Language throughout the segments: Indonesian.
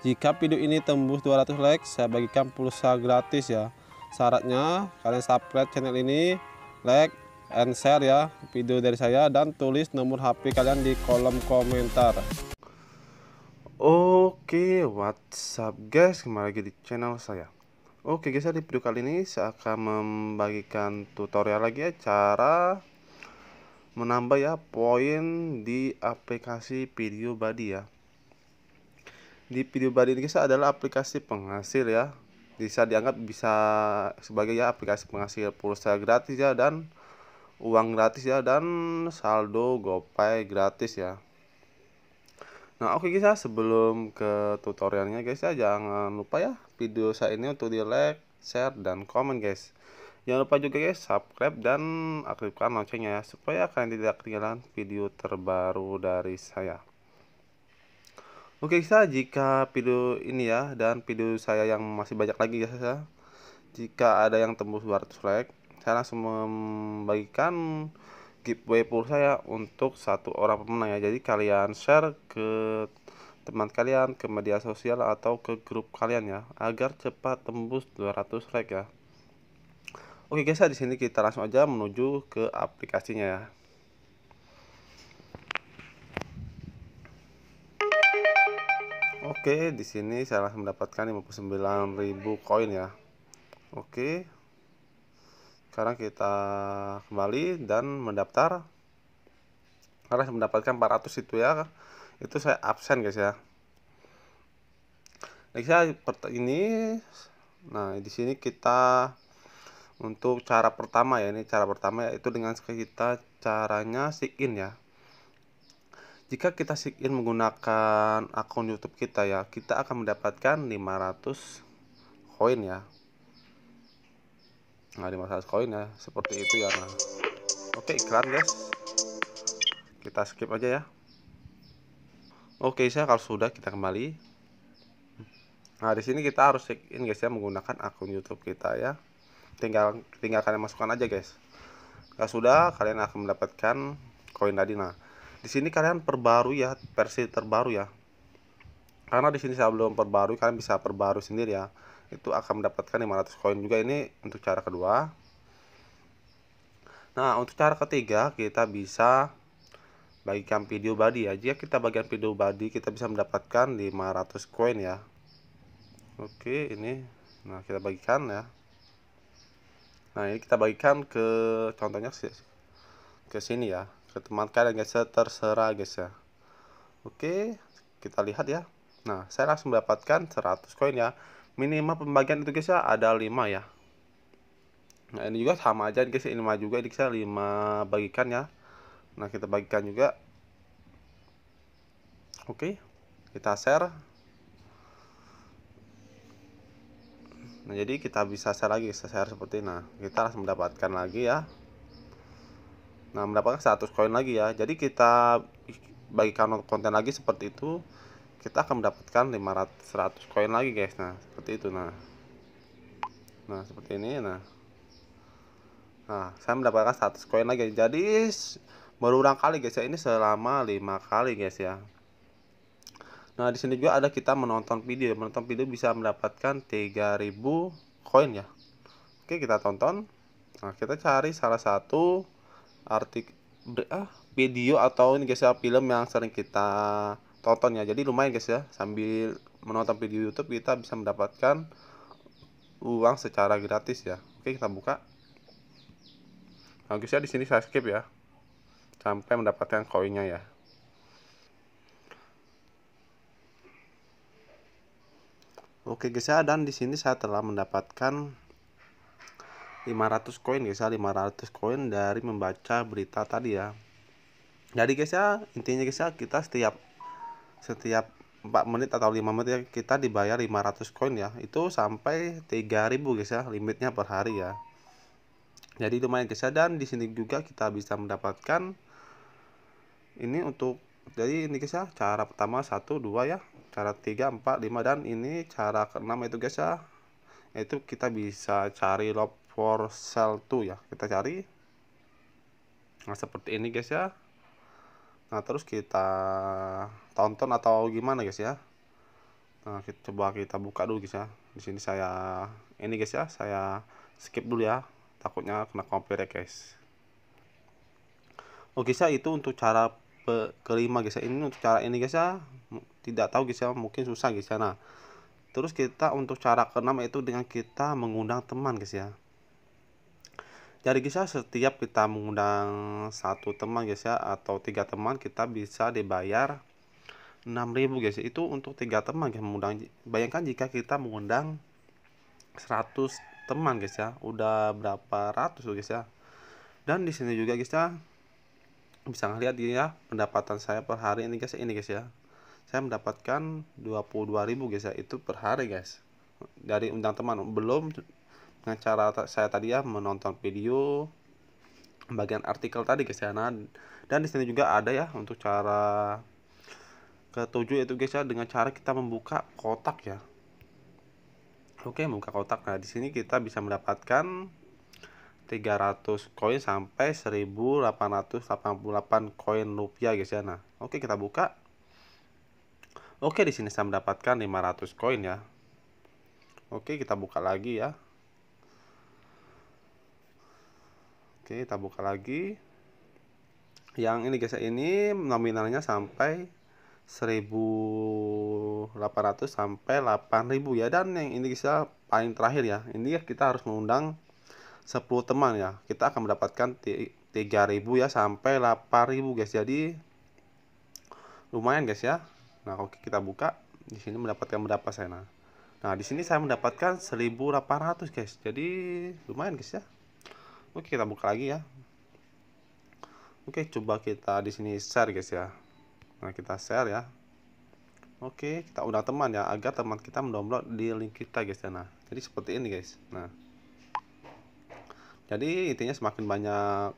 Jika video ini tembus 200 like, saya bagikan pulsa gratis ya. Syaratnya kalian subscribe channel ini, like and share ya video dari saya dan tulis nomor HP kalian di kolom komentar. Oke, what's up guys? Kembali lagi di channel saya. Oke guys, ya, di video kali ini saya akan membagikan tutorial lagi ya cara menambah ya poin di aplikasi video body ya di video ini kisah adalah aplikasi penghasil ya bisa dianggap bisa sebagai ya aplikasi penghasil pulsa gratis ya dan uang gratis ya dan saldo gopay gratis ya nah oke okay guys ya sebelum ke tutorialnya guys ya jangan lupa ya video saya ini untuk di like share dan komen guys jangan lupa juga guys subscribe dan aktifkan loncengnya ya supaya kalian tidak ketinggalan video terbaru dari saya Oke saya jika video ini ya dan video saya yang masih banyak lagi ya saya jika ada yang tembus 200 like saya langsung membagikan giveaway pool saya untuk satu orang pemenang ya jadi kalian share ke teman kalian ke media sosial atau ke grup kalian ya agar cepat tembus 200 like ya Oke guys ya di sini kita langsung aja menuju ke aplikasinya ya Oke, di sini saya langsung mendapatkan 59.000 koin ya. Oke. Sekarang kita kembali dan mendaftar. Karena saya mendapatkan 400 itu ya. Itu saya absen guys ya. Next saya ini nah di sini kita untuk cara pertama ya ini cara pertama yaitu dengan kita caranya sign in ya jika kita sign menggunakan akun YouTube kita ya, kita akan mendapatkan 500 koin ya. Nah, 500 koin ya, seperti itu ya. Nah. Oke, iklan guys. Kita skip aja ya. Oke, saya kalau sudah kita kembali. Nah, di sini kita harus sign guys ya menggunakan akun YouTube kita ya. Tinggal tinggal kalian masukkan aja guys. Kalau sudah, kalian akan mendapatkan koin tadi nah di sini kalian perbarui ya versi terbaru ya karena di sini saya belum perbarui kalian bisa perbarui sendiri ya itu akan mendapatkan 500 koin juga ini untuk cara kedua nah untuk cara ketiga kita bisa bagikan video body ya kita bagian video body kita bisa mendapatkan 500 koin ya oke ini nah kita bagikan ya nah ini kita bagikan ke contohnya ke sini ya ke teman kalian ya guys ya terserah guys ya oke kita lihat ya nah saya langsung mendapatkan 100 koin ya minimal pembagian itu guys ya ada 5 ya nah ini juga sama aja guys ya, ini mah juga ini saya 5 bagikan ya nah kita bagikan juga oke kita share nah jadi kita bisa share lagi share seperti ini. nah kita langsung mendapatkan lagi ya Nah, mendapatkan 100 koin lagi ya. Jadi kita bagikan konten lagi seperti itu, kita akan mendapatkan 500 100 koin lagi, guys. Nah, seperti itu nah. Nah, seperti ini nah. Nah, saya mendapatkan 100 koin lagi. Jadi berulang kali guys ya. Ini selama 5 kali guys ya. Nah, di sini juga ada kita menonton video. Menonton video bisa mendapatkan 3000 koin ya. Oke, kita tonton. Nah, kita cari salah satu artik ah, video atau ini guys ya film yang sering kita tonton ya jadi lumayan guys ya sambil menonton video YouTube kita bisa mendapatkan uang secara gratis ya oke kita buka nah guys ya di sini saya skip ya sampai mendapatkan koinnya ya oke guys ya dan di sini saya telah mendapatkan 500 koin guys ya 500 koin dari membaca berita tadi ya jadi guys ya intinya guys ya kita setiap setiap 4 menit atau 5 menit ya kita dibayar 500 koin ya itu sampai 3000 guys ya limitnya per hari ya jadi lumayan guys ya dan di sini juga kita bisa mendapatkan ini untuk jadi ini guys ya cara pertama 1 2 ya cara 3 4 5 dan ini cara keenam itu guys ya itu kita bisa cari lob for sale to ya kita cari nah seperti ini guys ya nah terus kita tonton atau gimana guys ya nah kita, coba kita buka dulu guys ya di sini saya ini guys ya saya skip dulu ya takutnya kena copyright guys oke oh, guys ya itu untuk cara kelima guys ya ini untuk cara ini guys ya tidak tahu guys ya mungkin susah guys ya nah terus kita untuk cara keenam itu dengan kita mengundang teman guys ya jadi guys ya setiap kita mengundang satu teman guys ya atau tiga teman kita bisa dibayar 6000 guys ya. itu untuk tiga teman guys mengundang bayangkan jika kita mengundang 100 teman guys ya udah berapa ratus guys ya dan di sini juga guys ya bisa ngeliat ya pendapatan saya per hari ini guys ini guys ya saya mendapatkan 22.000 guys ya itu per hari guys dari undang teman belum dengan cara saya tadi ya menonton video bagian artikel tadi guys ya. Nah, dan di sini juga ada ya untuk cara ketujuh itu guys ya dengan cara kita membuka kotak ya. Oke, membuka kotak. Nah, di sini kita bisa mendapatkan 300 koin sampai 1888 koin rupiah guys ya. Nah, oke kita buka. Oke, di sini saya mendapatkan 500 koin ya. Oke, kita buka lagi ya. Oke, kita buka lagi. Yang ini guys, ini nominalnya sampai 1800 sampai 8000 ya dan yang ini bisa ya, paling terakhir ya. Ini ya kita harus mengundang 10 teman ya. Kita akan mendapatkan 3000 ya sampai 8000 guys. Jadi lumayan guys ya. Nah, oke kita buka. Di sini mendapatkan berapa saya nah. Nah, di sini saya mendapatkan 1800 guys. Jadi lumayan guys ya oke kita buka lagi ya oke coba kita di sini share guys ya nah kita share ya oke kita udah teman ya agar teman kita mendownload di link kita guys ya nah jadi seperti ini guys nah jadi intinya semakin banyak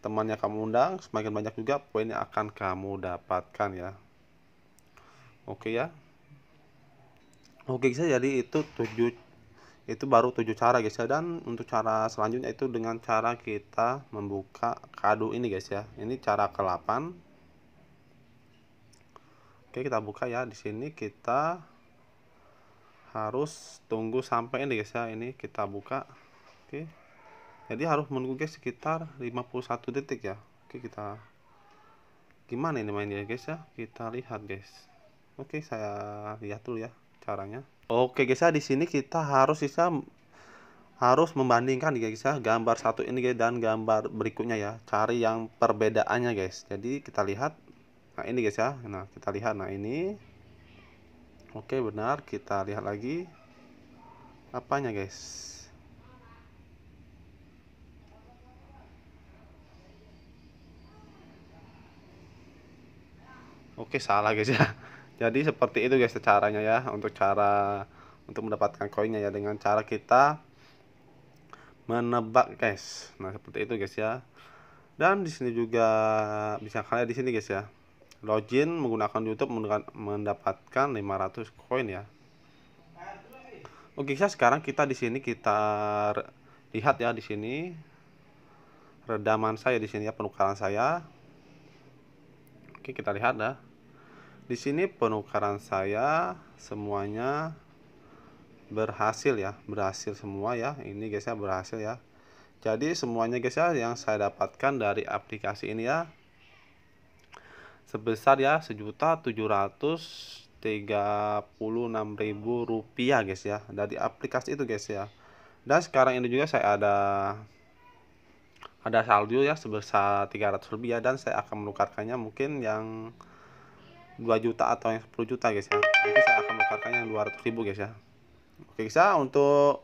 temannya kamu undang semakin banyak juga poin yang akan kamu dapatkan ya oke ya oke guys ya, jadi itu 7 itu baru tujuh cara guys ya dan untuk cara selanjutnya itu dengan cara kita membuka kado ini guys ya ini cara ke-8 oke kita buka ya di sini kita harus tunggu sampai ini guys ya ini kita buka oke jadi harus menunggu guys sekitar 51 detik ya oke kita gimana ini mainnya guys ya kita lihat guys oke saya lihat dulu ya caranya. Oke guys ya, di sini kita harus bisa ya, harus membandingkan guys ya gambar satu ini guys dan gambar berikutnya ya. Cari yang perbedaannya guys. Jadi kita lihat nah ini guys ya. Nah, kita lihat nah ini. Oke, benar. Kita lihat lagi apanya guys. Oke, salah guys ya jadi seperti itu guys caranya ya untuk cara untuk mendapatkan koinnya ya dengan cara kita menebak guys nah seperti itu guys ya dan di sini juga bisa kalian di sini guys ya login menggunakan YouTube mendapatkan 500 koin ya Oke guys ya, sekarang kita di sini kita lihat ya di sini redaman saya di sini ya penukaran saya oke kita lihat dah di sini penukaran saya semuanya berhasil ya berhasil semua ya ini guys ya berhasil ya jadi semuanya guys ya yang saya dapatkan dari aplikasi ini ya sebesar ya sejuta tujuh ratus tiga puluh enam ribu rupiah guys ya dari aplikasi itu guys ya dan sekarang ini juga saya ada ada saldo ya sebesar tiga ratus rupiah dan saya akan menukarkannya mungkin yang 2 juta atau yang 10 juta guys ya nanti saya akan menukarkan yang 200 ribu guys ya oke guys ya untuk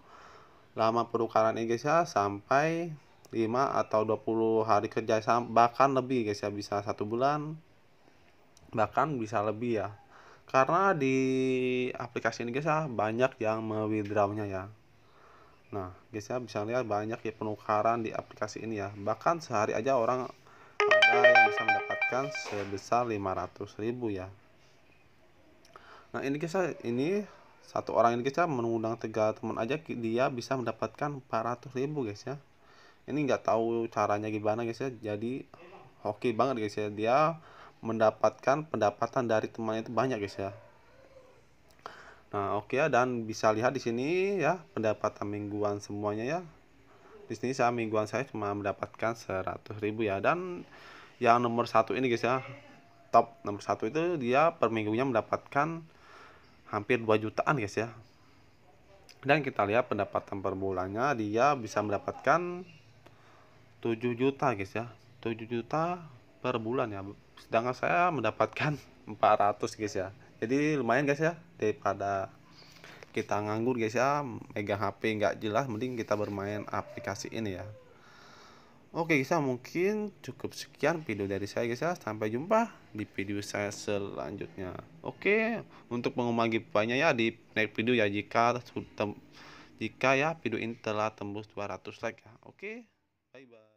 lama penukaran ini guys ya sampai 5 atau 20 hari kerja bahkan lebih guys ya bisa satu bulan bahkan bisa lebih ya karena di aplikasi ini guys ya banyak yang mewithdrawnya ya Nah, guys ya bisa lihat banyak ya penukaran di aplikasi ini ya. Bahkan sehari aja orang mendapatkan sebesar 500 ribu ya nah ini kisah ini satu orang ini kisah mengundang tiga teman aja dia bisa mendapatkan 400 ribu guys ya ini nggak tahu caranya gimana guys ya jadi hoki banget guys ya dia mendapatkan pendapatan dari temannya itu banyak guys ya nah oke okay ya dan bisa lihat di sini ya pendapatan mingguan semuanya ya di sini saya mingguan saya cuma mendapatkan 100 ribu ya dan yang nomor satu ini guys ya top nomor satu itu dia per minggunya mendapatkan hampir 2 jutaan guys ya dan kita lihat pendapatan per bulannya dia bisa mendapatkan 7 juta guys ya 7 juta per bulan ya sedangkan saya mendapatkan 400 guys ya jadi lumayan guys ya daripada kita nganggur guys ya megang HP nggak jelas mending kita bermain aplikasi ini ya Oke bisa mungkin cukup sekian video dari saya guys Sampai jumpa di video saya selanjutnya. Oke, untuk pengumuman giveaway ya di next video ya jika jika ya video ini telah tembus 200 like ya. Oke, bye bye.